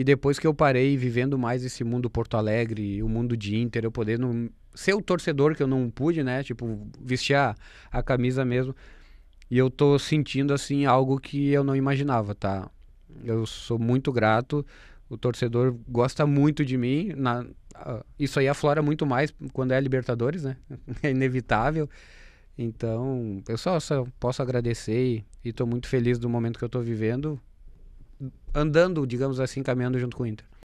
E depois que eu parei vivendo mais esse mundo Porto Alegre, o mundo de Inter, eu poder não, ser o torcedor que eu não pude, né? Tipo, vestir a, a camisa mesmo. E eu tô sentindo, assim, algo que eu não imaginava, tá? Eu sou muito grato. O torcedor gosta muito de mim. Na, isso aí aflora muito mais quando é Libertadores, né? É inevitável. Então, eu só, só posso agradecer e estou muito feliz do momento que eu estou vivendo andando, digamos assim, caminhando junto com o Inter.